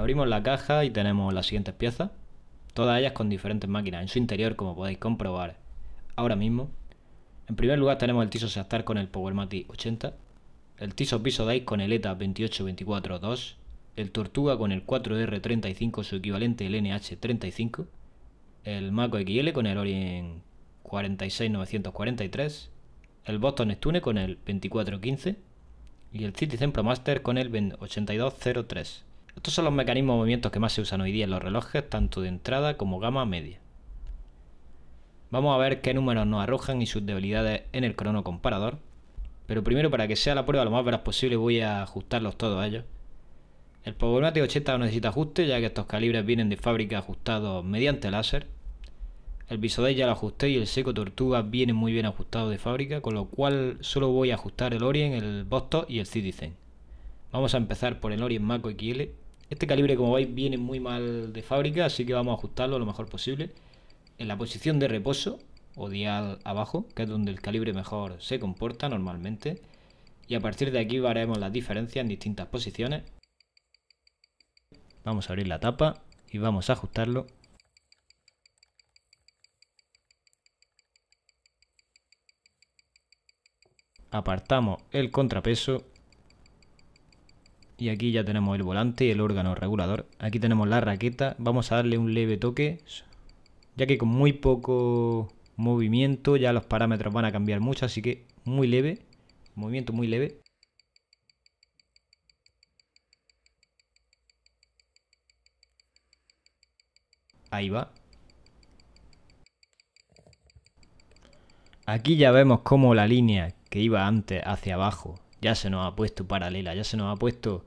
Abrimos la caja y tenemos las siguientes piezas, todas ellas con diferentes máquinas en su interior como podéis comprobar ahora mismo. En primer lugar tenemos el Tiso Seastar con el Powermatic 80, el Tiso Piso Dice con el ETA 28242, el Tortuga con el 4R35 su equivalente el NH35, el Mako XL con el Orion 46943, el Boston Stune con el 2415 y el Citizen Pro Master con el 8203. Estos son los mecanismos de movimientos que más se usan hoy día en los relojes, tanto de entrada como gama media. Vamos a ver qué números nos arrojan y sus debilidades en el crono comparador. Pero primero para que sea la prueba lo más veraz posible voy a ajustarlos todos a ellos. El Powermatic 80 no necesita ajuste ya que estos calibres vienen de fábrica ajustados mediante láser. El Visoday ya lo ajusté y el Seco Tortuga viene muy bien ajustado de fábrica, con lo cual solo voy a ajustar el Orient, el Boston y el Citizen. Vamos a empezar por el Orient Mako XL este calibre, como veis, viene muy mal de fábrica, así que vamos a ajustarlo lo mejor posible. En la posición de reposo, o dial abajo, que es donde el calibre mejor se comporta normalmente. Y a partir de aquí veremos las diferencias en distintas posiciones. Vamos a abrir la tapa y vamos a ajustarlo apartamos el contrapeso y aquí ya tenemos el volante y el órgano regulador. Aquí tenemos la raqueta, vamos a darle un leve toque, ya que con muy poco movimiento ya los parámetros van a cambiar mucho, así que muy leve, movimiento muy leve. Ahí va. Aquí ya vemos cómo la línea que iba antes hacia abajo ya se nos ha puesto paralela, ya se nos ha puesto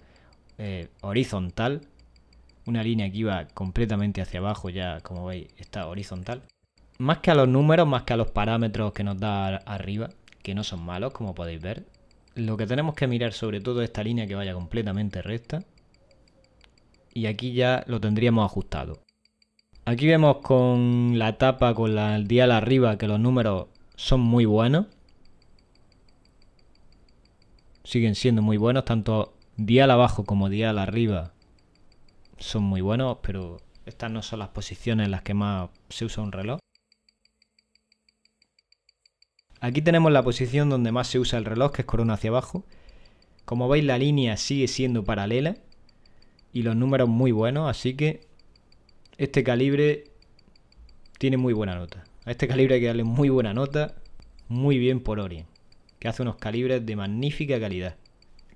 eh, horizontal. Una línea que iba completamente hacia abajo, ya como veis, está horizontal. Más que a los números, más que a los parámetros que nos da arriba, que no son malos, como podéis ver. Lo que tenemos que mirar sobre todo esta línea que vaya completamente recta. Y aquí ya lo tendríamos ajustado. Aquí vemos con la tapa, con la, el dial arriba, que los números son muy buenos. Siguen siendo muy buenos, tanto Dial abajo como dial arriba son muy buenos, pero estas no son las posiciones en las que más se usa un reloj. Aquí tenemos la posición donde más se usa el reloj, que es corona hacia abajo. Como veis la línea sigue siendo paralela y los números muy buenos, así que este calibre tiene muy buena nota. A este calibre hay que darle muy buena nota, muy bien por Orient, que hace unos calibres de magnífica calidad.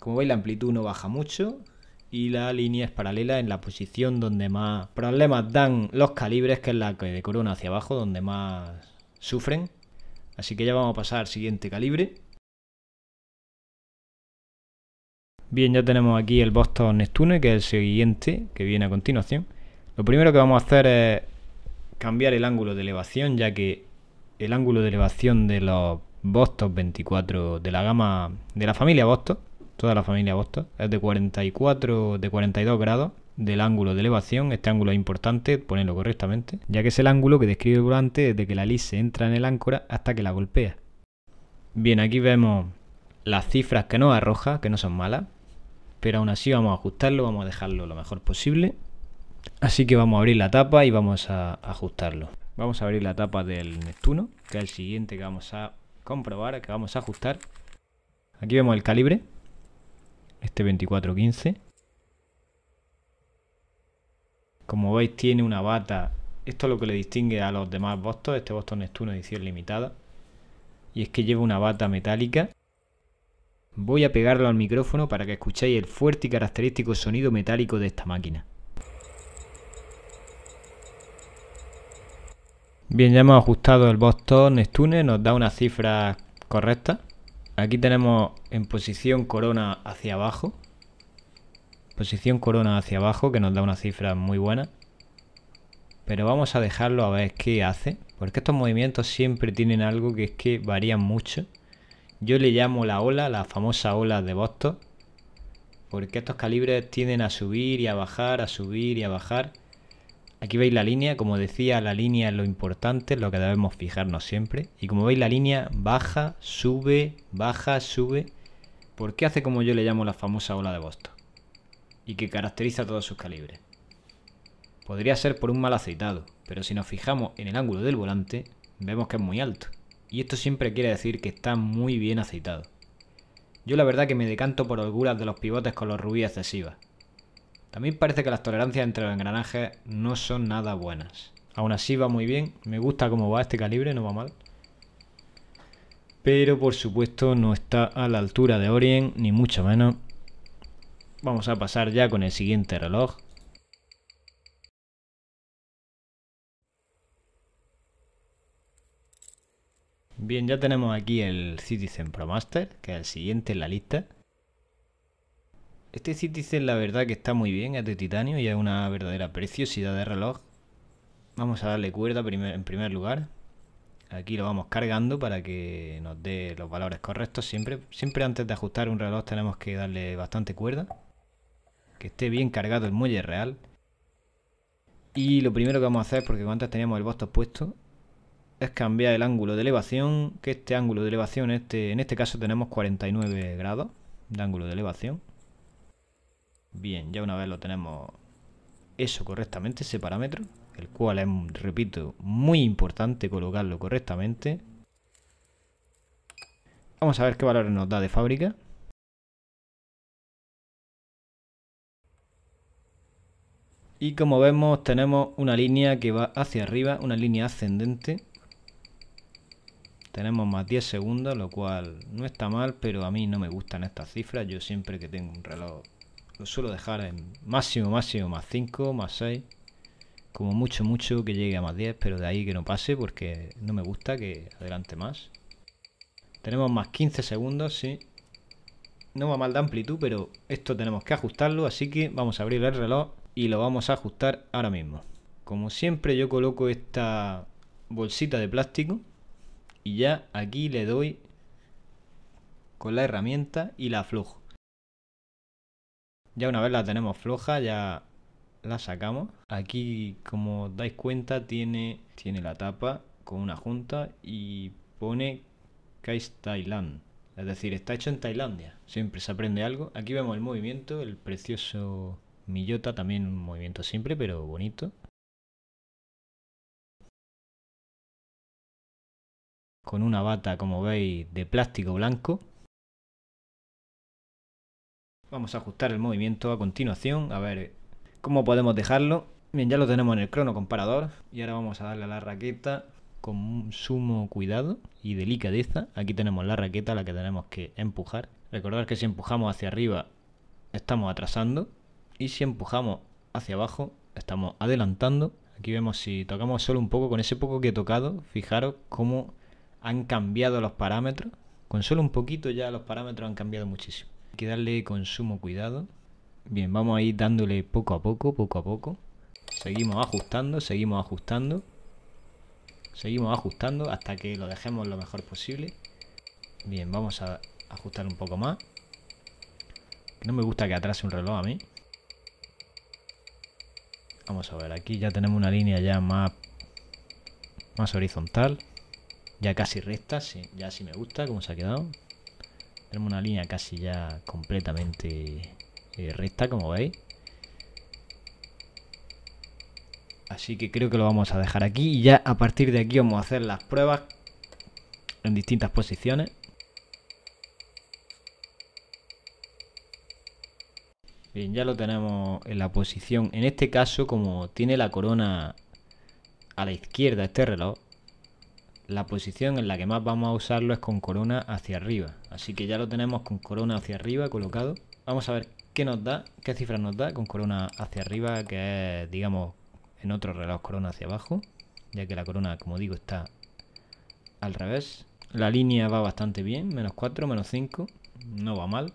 Como veis la amplitud no baja mucho y la línea es paralela en la posición donde más problemas dan los calibres, que es la de corona hacia abajo, donde más sufren. Así que ya vamos a pasar al siguiente calibre. Bien, ya tenemos aquí el Boston Neptune, que es el siguiente, que viene a continuación. Lo primero que vamos a hacer es cambiar el ángulo de elevación, ya que el ángulo de elevación de los Boston 24 de la gama de la familia Boston toda la familia Boston. Es de 44, de 42 grados del ángulo de elevación. Este ángulo es importante ponerlo correctamente, ya que es el ángulo que describe durante volante desde que la lice entra en el áncora hasta que la golpea. Bien, aquí vemos las cifras que nos arroja, que no son malas, pero aún así vamos a ajustarlo, vamos a dejarlo lo mejor posible. Así que vamos a abrir la tapa y vamos a ajustarlo. Vamos a abrir la tapa del Neptuno, que es el siguiente que vamos a comprobar, que vamos a ajustar. Aquí vemos el calibre, este 2415. Como veis tiene una bata, esto es lo que le distingue a los demás Boston, este Boston Neptuno edición limitada. Y es que lleva una bata metálica. Voy a pegarlo al micrófono para que escuchéis el fuerte y característico sonido metálico de esta máquina. Bien, ya hemos ajustado el Boston Neptune, nos da una cifra correcta. Aquí tenemos en posición corona hacia abajo. Posición corona hacia abajo, que nos da una cifra muy buena. Pero vamos a dejarlo a ver qué hace. Porque estos movimientos siempre tienen algo que es que varían mucho. Yo le llamo la ola, la famosa ola de Boston. Porque estos calibres tienden a subir y a bajar, a subir y a bajar. Aquí veis la línea, como decía, la línea es lo importante, lo que debemos fijarnos siempre. Y como veis la línea baja, sube, baja, sube. ¿Por qué hace como yo le llamo la famosa ola de Boston? Y que caracteriza todos sus calibres. Podría ser por un mal aceitado, pero si nos fijamos en el ángulo del volante, vemos que es muy alto. Y esto siempre quiere decir que está muy bien aceitado. Yo la verdad que me decanto por algunas de los pivotes con los rubíes excesivas, también parece que las tolerancias entre los engranajes no son nada buenas. Aún así va muy bien. Me gusta cómo va este calibre, no va mal. Pero por supuesto no está a la altura de Orient, ni mucho menos. Vamos a pasar ya con el siguiente reloj. Bien, ya tenemos aquí el Citizen Pro Master, que es el siguiente en la lista. Este Citizen la verdad que está muy bien, es de titanio y es una verdadera preciosidad de reloj. Vamos a darle cuerda en primer lugar. Aquí lo vamos cargando para que nos dé los valores correctos. Siempre, siempre antes de ajustar un reloj tenemos que darle bastante cuerda. Que esté bien cargado el muelle real. Y lo primero que vamos a hacer, porque antes teníamos el bosto puesto, es cambiar el ángulo de elevación, que este ángulo de elevación, este, en este caso tenemos 49 grados de ángulo de elevación. Bien, ya una vez lo tenemos eso correctamente, ese parámetro, el cual es, repito, muy importante colocarlo correctamente. Vamos a ver qué valores nos da de fábrica. Y como vemos tenemos una línea que va hacia arriba, una línea ascendente. Tenemos más 10 segundos, lo cual no está mal, pero a mí no me gustan estas cifras. Yo siempre que tengo un reloj lo suelo dejar en máximo, máximo, más 5, más 6. Como mucho, mucho que llegue a más 10, pero de ahí que no pase porque no me gusta que adelante más. Tenemos más 15 segundos, sí. No va mal de amplitud, pero esto tenemos que ajustarlo, así que vamos a abrir el reloj y lo vamos a ajustar ahora mismo. Como siempre yo coloco esta bolsita de plástico y ya aquí le doy con la herramienta y la aflojo. Ya una vez la tenemos floja, ya la sacamos. Aquí, como os dais cuenta, tiene, tiene la tapa con una junta y pone Kais Thailand. Es decir, está hecho en Tailandia. Siempre se aprende algo. Aquí vemos el movimiento, el precioso Miyota, también un movimiento simple, pero bonito. Con una bata, como veis, de plástico blanco. Vamos a ajustar el movimiento a continuación, a ver eh, cómo podemos dejarlo. Bien, ya lo tenemos en el crono comparador y ahora vamos a darle a la raqueta con sumo cuidado y delicadeza. Aquí tenemos la raqueta la que tenemos que empujar. Recordad que si empujamos hacia arriba estamos atrasando y si empujamos hacia abajo estamos adelantando. Aquí vemos si tocamos solo un poco, con ese poco que he tocado, fijaros cómo han cambiado los parámetros. Con solo un poquito ya los parámetros han cambiado muchísimo que darle con sumo cuidado. Bien, vamos a ir dándole poco a poco, poco a poco. Seguimos ajustando, seguimos ajustando. Seguimos ajustando hasta que lo dejemos lo mejor posible. Bien, vamos a ajustar un poco más. No me gusta que atrase un reloj a mí. Vamos a ver, aquí ya tenemos una línea ya más, más horizontal. Ya casi recta, sí, ya sí me gusta cómo se ha quedado. Tenemos una línea casi ya completamente eh, recta, como veis. Así que creo que lo vamos a dejar aquí y ya a partir de aquí vamos a hacer las pruebas en distintas posiciones. Bien, ya lo tenemos en la posición. En este caso, como tiene la corona a la izquierda este reloj, la posición en la que más vamos a usarlo es con corona hacia arriba. Así que ya lo tenemos con corona hacia arriba colocado. Vamos a ver qué nos da, qué cifra nos da con corona hacia arriba, que es, digamos, en otro reloj corona hacia abajo, ya que la corona, como digo, está al revés. La línea va bastante bien, menos 4, menos 5, no va mal.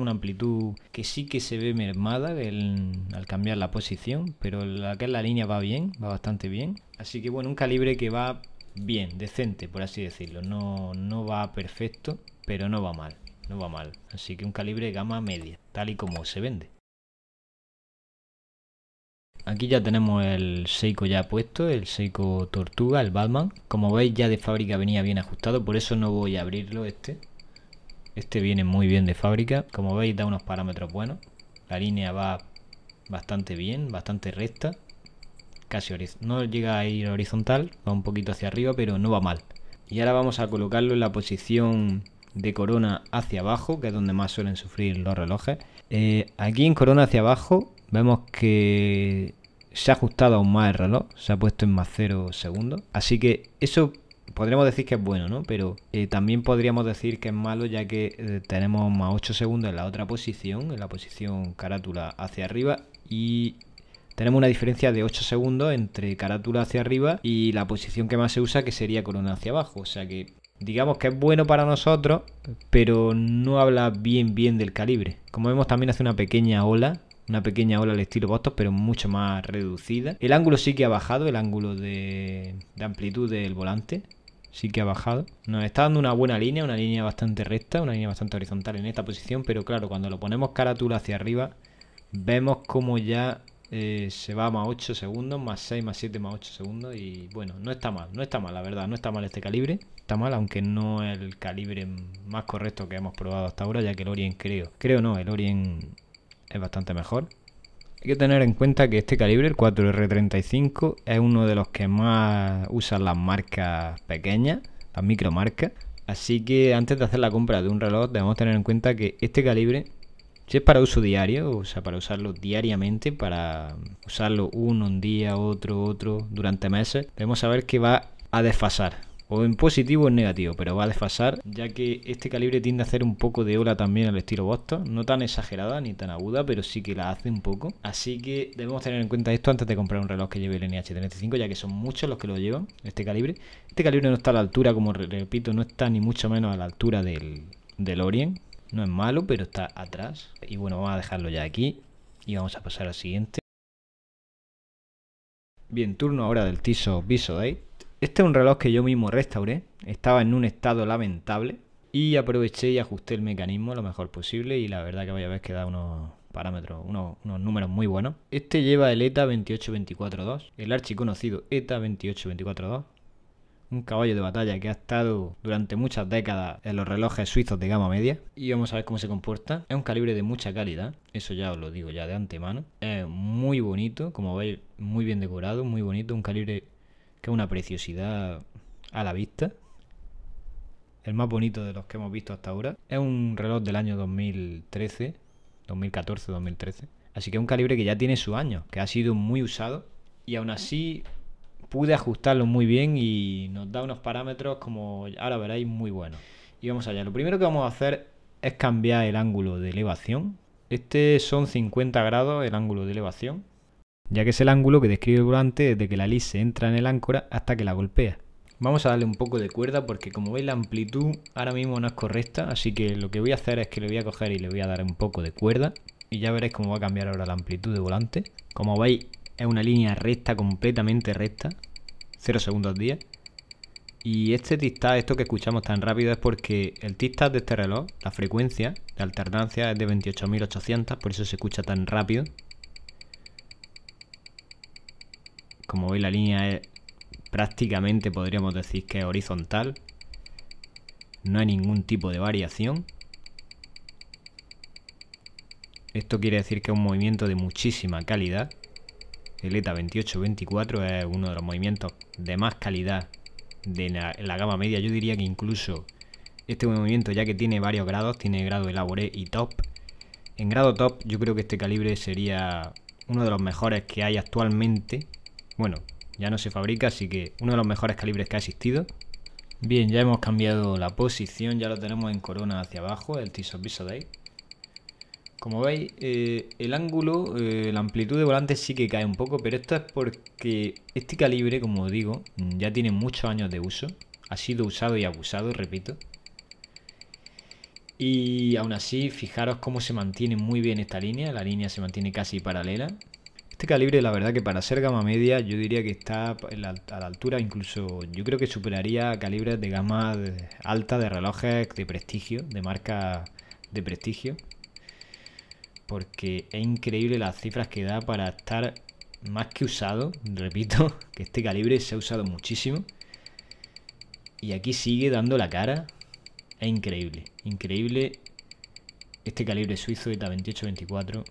una amplitud que sí que se ve mermada al cambiar la posición, pero la que la línea va bien, va bastante bien. Así que bueno, un calibre que va bien, decente, por así decirlo. No, no va perfecto, pero no va mal, no va mal. Así que un calibre gama media, tal y como se vende. Aquí ya tenemos el Seiko ya puesto, el Seiko Tortuga, el Batman. Como veis ya de fábrica venía bien ajustado, por eso no voy a abrirlo este. Este viene muy bien de fábrica. Como veis da unos parámetros buenos. La línea va bastante bien, bastante recta. Casi no llega a ir horizontal, va un poquito hacia arriba, pero no va mal. Y ahora vamos a colocarlo en la posición de corona hacia abajo, que es donde más suelen sufrir los relojes. Eh, aquí en corona hacia abajo vemos que se ha ajustado aún más el reloj, se ha puesto en más 0 segundos. Así que eso podríamos decir que es bueno, ¿no? Pero eh, también podríamos decir que es malo ya que eh, tenemos más 8 segundos en la otra posición, en la posición carátula hacia arriba y tenemos una diferencia de 8 segundos entre carátula hacia arriba y la posición que más se usa que sería corona hacia abajo. O sea que digamos que es bueno para nosotros, pero no habla bien bien del calibre. Como vemos también hace una pequeña ola. Una pequeña ola al estilo Boston, pero mucho más reducida. El ángulo sí que ha bajado, el ángulo de amplitud del volante sí que ha bajado. Nos está dando una buena línea, una línea bastante recta, una línea bastante horizontal en esta posición, pero claro, cuando lo ponemos carátula hacia arriba, vemos como ya eh, se va más 8 segundos, más 6, más 7, más 8 segundos y bueno, no está mal, no está mal, la verdad, no está mal este calibre. Está mal, aunque no es el calibre más correcto que hemos probado hasta ahora, ya que el Orient creo, creo no, el Orient es bastante mejor. Hay que tener en cuenta que este calibre, el 4R35, es uno de los que más usan las marcas pequeñas, las micromarcas. Así que antes de hacer la compra de un reloj debemos tener en cuenta que este calibre, si es para uso diario, o sea, para usarlo diariamente, para usarlo uno un día, otro, otro, durante meses, debemos saber que va a desfasar o en positivo o en negativo, pero va a desfasar, ya que este calibre tiende a hacer un poco de ola también al estilo Boston, no tan exagerada ni tan aguda, pero sí que la hace un poco. Así que debemos tener en cuenta esto antes de comprar un reloj que lleve el NH35, ya que son muchos los que lo llevan, este calibre. Este calibre no está a la altura, como repito, no está ni mucho menos a la altura del, del Orient. No es malo, pero está atrás. Y bueno, vamos a dejarlo ya aquí y vamos a pasar al siguiente. Bien, turno ahora del Tiso Visodate. Este es un reloj que yo mismo restauré, estaba en un estado lamentable y aproveché y ajusté el mecanismo lo mejor posible y la verdad que vaya a ver que da unos parámetros, unos, números muy buenos. Este lleva el ETA 28242, el archiconocido ETA 28242, un caballo de batalla que ha estado durante muchas décadas en los relojes suizos de gama media. Y vamos a ver cómo se comporta. Es un calibre de mucha calidad, eso ya os lo digo ya de antemano. Es muy bonito, como veis, muy bien decorado, muy bonito. Un calibre que es una preciosidad a la vista. El más bonito de los que hemos visto hasta ahora. Es un reloj del año 2013, 2014, 2013. Así que es un calibre que ya tiene su año, que ha sido muy usado. Y aún así pude ajustarlo muy bien y nos da unos parámetros como ahora veréis muy buenos. Y vamos allá. Lo primero que vamos a hacer es cambiar el ángulo de elevación. Este son 50 grados el ángulo de elevación ya que es el ángulo que describe el volante desde que la se entra en el áncora hasta que la golpea. Vamos a darle un poco de cuerda porque como veis la amplitud ahora mismo no es correcta, así que lo que voy a hacer es que le voy a coger y le voy a dar un poco de cuerda y ya veréis cómo va a cambiar ahora la amplitud de volante. Como veis es una línea recta, completamente recta, 0 segundos 10. Y este tic-tac, esto que escuchamos tan rápido, es porque el tic-tac de este reloj, la frecuencia de alternancia es de 28.800, por eso se escucha tan rápido. Como veis la línea es eh, prácticamente podríamos decir que es horizontal. No hay ningún tipo de variación. Esto quiere decir que es un movimiento de muchísima calidad. El ETA 2824 es uno de los movimientos de más calidad de la, gama media. Yo diría que incluso este movimiento, ya que tiene varios grados, tiene grado elaboré e y top. En grado top yo creo que este calibre sería uno de los mejores que hay actualmente bueno, ya no se fabrica, así que uno de los mejores calibres que ha existido. Bien, ya hemos cambiado la posición, ya lo tenemos en corona hacia abajo, el de ahí Como veis, eh, el ángulo, eh, la amplitud de volante sí que cae un poco, pero esto es porque este calibre, como digo, mm, ya tiene muchos años de uso. Ha sido usado y abusado, repito. Y aún así, fijaros cómo se mantiene muy bien esta línea. La línea se mantiene casi paralela. Este calibre, la verdad que para ser gama media, yo diría que está a la altura, incluso yo creo que superaría calibres de gama alta de relojes de prestigio, de marca de prestigio. Porque es increíble las cifras que da para estar más que usado. Repito, que este calibre se ha usado muchísimo. Y aquí sigue dando la cara. Es increíble, increíble este calibre suizo ETA 2824.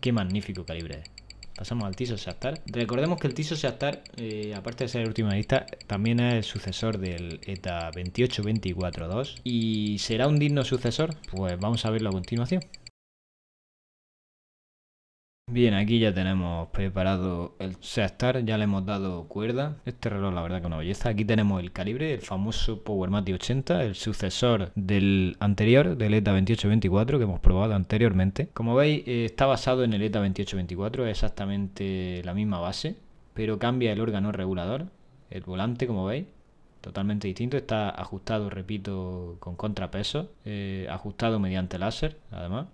Qué magnífico calibre es. Pasamos al Tiso Shaftar. Recordemos que el Tiso Shaftar, eh, aparte de ser el último de lista, también es el sucesor del ETA 28242. ¿Y será un digno sucesor? Pues vamos a verlo a continuación. Bien, aquí ya tenemos preparado el Seastar, ya le hemos dado cuerda. Este reloj la verdad que una belleza. Aquí tenemos el calibre, el famoso Powermati 80, el sucesor del anterior, del ETA 2824 que hemos probado anteriormente. Como veis, eh, está basado en el ETA 2824, es exactamente la misma base, pero cambia el órgano regulador, el volante como veis totalmente distinto. Está ajustado, repito, con contrapeso, eh, ajustado mediante láser, además.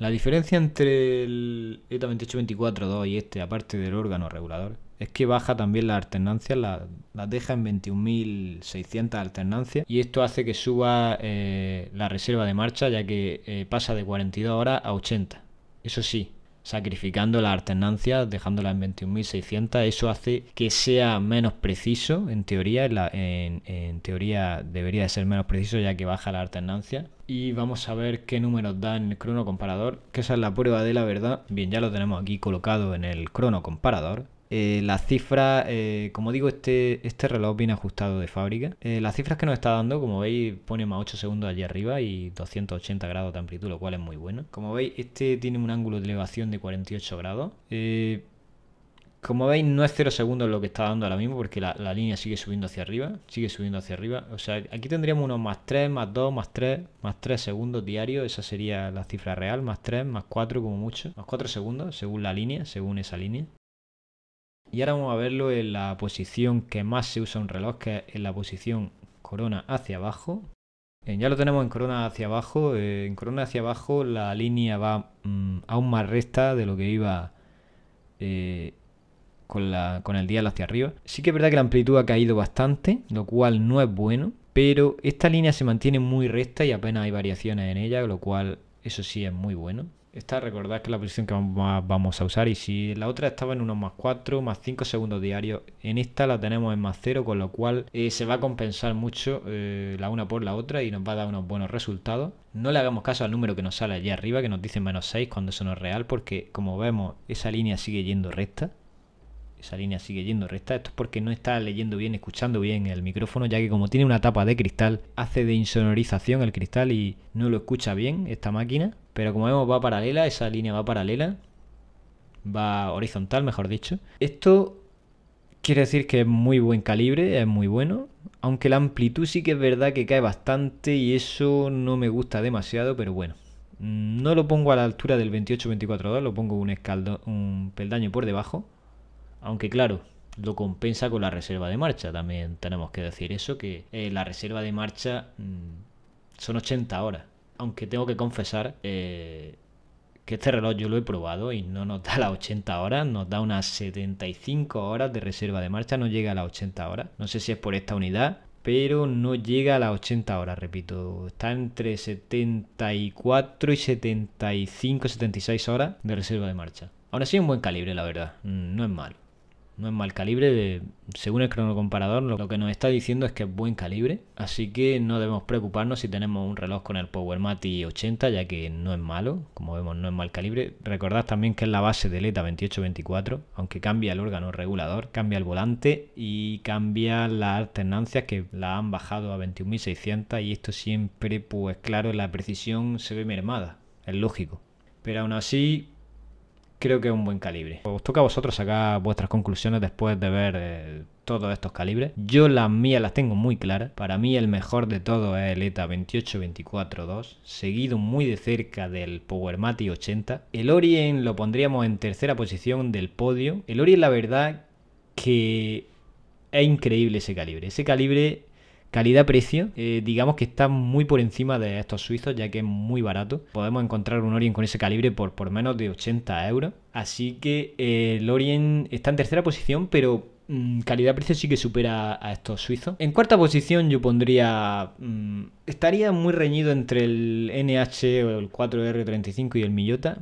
La diferencia entre el ETA 2824-2 y este, aparte del órgano regulador, es que baja también la alternancias, las, deja en 21.600 alternancias y esto hace que suba eh, la reserva de marcha ya que eh, pasa de 42 horas a 80. Eso sí, sacrificando la alternancia, dejándola en 21.600. Eso hace que sea menos preciso, en teoría, en, teoría debería de ser menos preciso ya que baja la alternancia. Y vamos a ver qué números da en el crono comparador, que esa es la prueba de la verdad. Bien, ya lo tenemos aquí colocado en el crono comparador. Eh, la cifra, eh, como digo, este, este reloj viene ajustado de fábrica. Eh, las cifras que nos está dando, como veis, pone más 8 segundos allí arriba y 280 grados de amplitud, lo cual es muy bueno. Como veis, este tiene un ángulo de elevación de 48 grados. como veis, no es 0 segundos lo que está dando ahora mismo porque la, la, línea sigue subiendo hacia arriba, sigue subiendo hacia arriba. O sea, aquí tendríamos unos más 3, más 2, más 3, más 3 segundos diarios. Esa sería la cifra real, más 3, más 4 como mucho. Más 4 segundos según la línea, según esa línea. Y ahora vamos a verlo en la posición que más se usa un reloj, que es en la posición corona hacia abajo. Eh, ya lo tenemos en corona hacia abajo. Eh, en corona hacia abajo la línea va mm, aún más recta de lo que iba eh, con, con el dial hacia arriba. Sí que es verdad que la amplitud ha caído bastante, lo cual no es bueno. Pero esta línea se mantiene muy recta y apenas hay variaciones en ella, lo cual eso sí es muy bueno. Esta recordad que es la posición que vamos a usar y si la otra estaba en unos más 4, más 5 segundos diarios, en esta la tenemos en más 0, con lo cual eh, se va a compensar mucho eh, la una por la otra y nos va a dar unos buenos resultados. No le hagamos caso al número que nos sale allí arriba, que nos dice menos 6 cuando eso no es real, porque como vemos esa línea sigue yendo recta. Esa línea sigue yendo recta, esto es porque no está leyendo bien, escuchando bien el micrófono, ya que como tiene una tapa de cristal, hace de insonorización el cristal y no lo escucha bien esta máquina. Pero como vemos va paralela, esa línea va paralela. Va horizontal, mejor dicho. Esto quiere decir que es muy buen calibre, es muy bueno. Aunque la amplitud sí que es verdad que cae bastante y eso no me gusta demasiado, pero bueno. No lo pongo a la altura del 28-24 lo pongo un, escaldo, un peldaño por debajo. Aunque claro, lo compensa con la reserva de marcha. También tenemos que decir eso, que eh, la reserva de marcha mm, son 80 horas aunque tengo que confesar eh, que este reloj yo lo he probado y no nos da las 80 horas, nos da unas 75 horas de reserva de marcha, no llega a las 80 horas. No sé si es por esta unidad, pero no llega a las 80 horas, repito. Está entre 74 y 75, 76 horas de reserva de marcha. Ahora sí, un buen calibre, la verdad. Mm, no es malo no es mal calibre. según el cronocomparador, lo, que nos está diciendo es que es buen calibre. Así que no debemos preocuparnos si tenemos un reloj con el PowerMati 80, ya que no es malo. Como vemos, no es mal calibre. Recordad también que es la base del ETA 2824, aunque cambia el órgano regulador, cambia el volante y cambia las alternancias que la han bajado a 21.600. Y esto siempre, pues claro, la precisión se ve mermada. Es lógico. Pero aún así, creo que es un buen calibre. Os toca a vosotros sacar vuestras conclusiones después de ver eh, todos estos calibres. Yo las mías las tengo muy claras. Para mí el mejor de todo es el ETA 28-24-2, seguido muy de cerca del Powermati 80. El Orient lo pondríamos en tercera posición del podio. El Orient la verdad que es increíble ese calibre. Ese calibre Calidad-precio, eh, digamos que está muy por encima de estos suizos, ya que es muy barato. Podemos encontrar un Orient con ese calibre por, por menos de 80 euros. Así que eh, el Orient está en tercera posición, pero mm, calidad-precio sí que supera a estos suizos. En cuarta posición yo pondría... Mm, estaría muy reñido entre el NH o el 4R35 y el Miyota.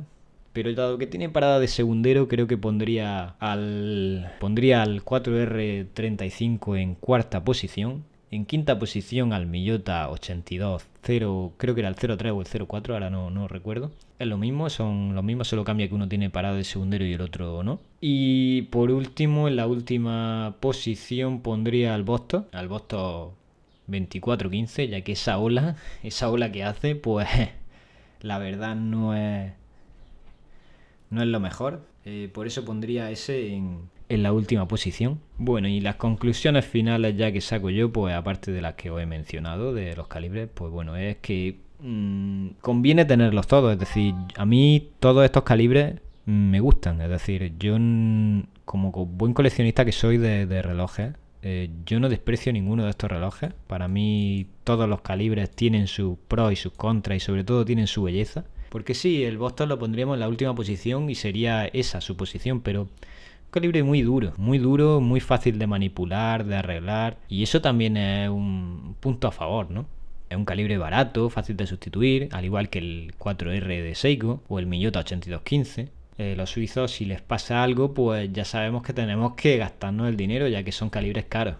Pero dado que tiene parada de segundero, creo que pondría al, pondría al 4R35 en cuarta posición. En quinta posición al Millota 82 0, creo que era el 03 o el 04, ahora no, no recuerdo. Es lo mismo, son los mismos, solo cambia que uno tiene parado de segundero y el otro no. Y por último, en la última posición pondría al Bosto, al Bosto 24-15, ya que esa ola, esa ola que hace, pues la verdad no es, no es lo mejor. Eh, por eso pondría ese en, en la última posición. Bueno, y las conclusiones finales ya que saco yo, pues aparte de las que os he mencionado, de los calibres, pues bueno, es que mm, conviene tenerlos todos. Es decir, a mí todos estos calibres me gustan. Es decir, yo mm, como buen coleccionista que soy de, relojes, eh, yo no desprecio ninguno de estos relojes. Para mí todos los calibres tienen sus pros y sus contras y sobre todo tienen su belleza. Porque sí, el Boston lo pondríamos en la última posición y sería esa su posición, pero calibre muy duro, muy duro, muy fácil de manipular, de arreglar. Y eso también es un punto a favor, ¿no? Es un calibre barato, fácil de sustituir, al igual que el 4R de Seiko o el Miyota 8215. Eh, los suizos, si les pasa algo, pues ya sabemos que tenemos que gastarnos el dinero, ya que son calibres caros.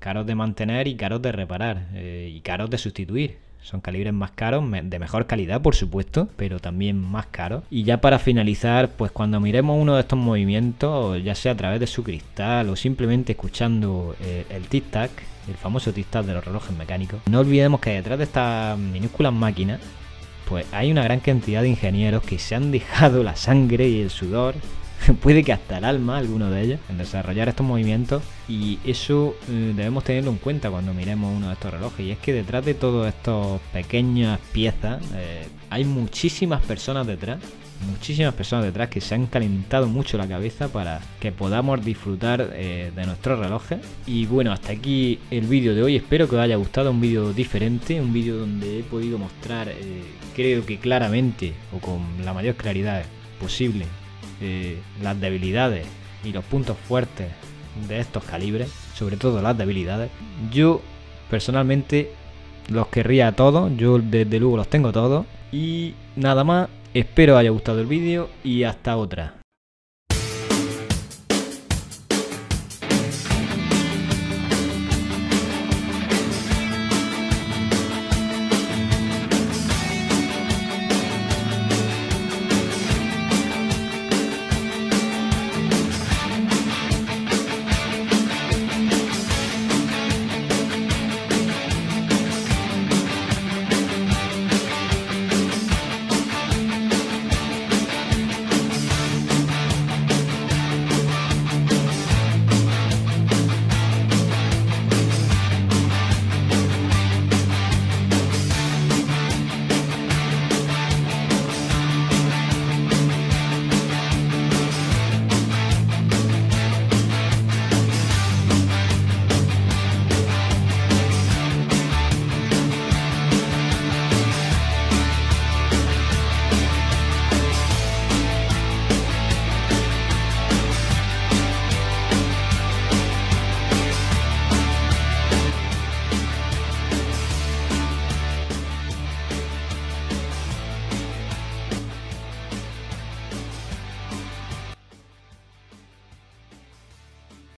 Caros de mantener y caros de reparar, eh, y caros de sustituir. Son calibres más caros, de mejor calidad, por supuesto, pero también más caros. Y ya para finalizar, pues cuando miremos uno de estos movimientos, ya sea a través de su cristal o simplemente escuchando eh, el tic-tac, el famoso tic-tac de los relojes mecánicos, no olvidemos que detrás de estas minúsculas máquinas, pues hay una gran cantidad de ingenieros que se han dejado la sangre y el sudor puede que hasta el alma, alguno de ellos, en desarrollar estos movimientos. Y eso eh, debemos tenerlo en cuenta cuando miremos uno de estos relojes. Y es que detrás de todas estas pequeñas piezas eh, hay muchísimas personas detrás. Muchísimas personas detrás que se han calentado mucho la cabeza para que podamos disfrutar eh, de nuestros relojes. Y bueno, hasta aquí el vídeo de hoy. Espero que os haya gustado. Un vídeo diferente, un vídeo donde he podido mostrar, creo que claramente o con la mayor claridad posible eh, las debilidades y los puntos fuertes de estos calibres, sobre todo las debilidades, yo personalmente los querría a todos, yo desde luego los tengo todos. Y nada más, espero haya gustado el vídeo y hasta otra.